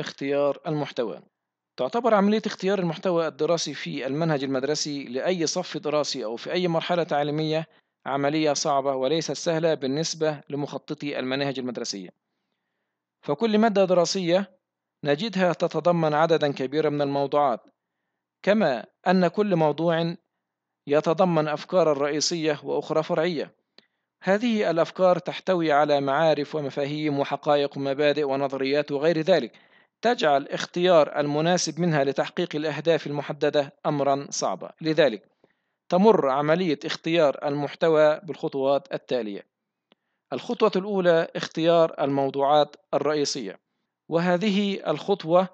اختيار المحتوى تعتبر عملية اختيار المحتوى الدراسي في المنهج المدرسي لأي صف دراسي أو في أي مرحلة تعليمية عملية صعبة وليست سهلة بالنسبة لمخططي المناهج المدرسية فكل مادة دراسية نجدها تتضمن عددا كبيرا من الموضوعات كما أن كل موضوع يتضمن أفكارا رئيسية وأخرى فرعية هذه الأفكار تحتوي على معارف ومفاهيم وحقائق ومبادئ ونظريات وغير ذلك تجعل اختيار المناسب منها لتحقيق الأهداف المحددة أمرا صعبا لذلك تمر عملية اختيار المحتوى بالخطوات التالية الخطوة الأولى اختيار الموضوعات الرئيسية وهذه الخطوة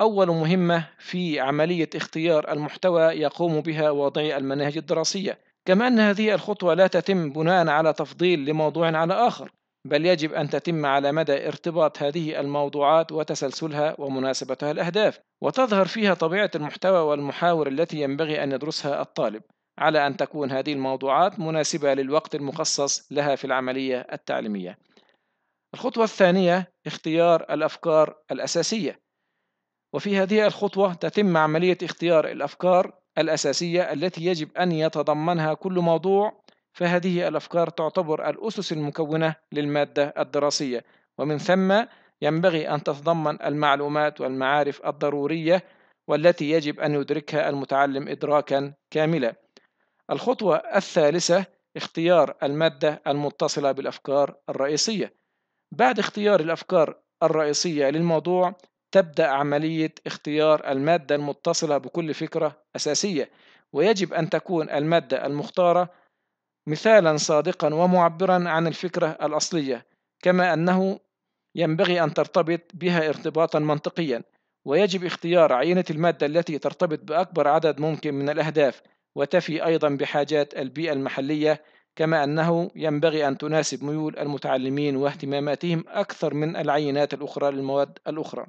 أول مهمة في عملية اختيار المحتوى يقوم بها واضعي المناهج الدراسية كما أن هذه الخطوة لا تتم بناء على تفضيل لموضوع على آخر بل يجب أن تتم على مدى ارتباط هذه الموضوعات وتسلسلها ومناسبتها الأهداف وتظهر فيها طبيعة المحتوى والمحاور التي ينبغي أن يدرسها الطالب على أن تكون هذه الموضوعات مناسبة للوقت المخصص لها في العملية التعليمية الخطوة الثانية اختيار الأفكار الأساسية وفي هذه الخطوة تتم عملية اختيار الأفكار الأساسية التي يجب أن يتضمنها كل موضوع فهذه الأفكار تعتبر الأسس المكونة للمادة الدراسية ومن ثم ينبغي أن تتضمن المعلومات والمعارف الضرورية والتي يجب أن يدركها المتعلم إدراكا كاملا الخطوة الثالثة اختيار المادة المتصلة بالأفكار الرئيسية بعد اختيار الأفكار الرئيسية للموضوع تبدأ عملية اختيار المادة المتصلة بكل فكرة أساسية ويجب أن تكون المادة المختارة مثالا صادقا ومعبرا عن الفكرة الأصلية كما أنه ينبغي أن ترتبط بها ارتباطا منطقيا ويجب اختيار عينة المادة التي ترتبط بأكبر عدد ممكن من الأهداف وتفي أيضا بحاجات البيئة المحلية كما أنه ينبغي أن تناسب ميول المتعلمين واهتماماتهم أكثر من العينات الأخرى للمواد الأخرى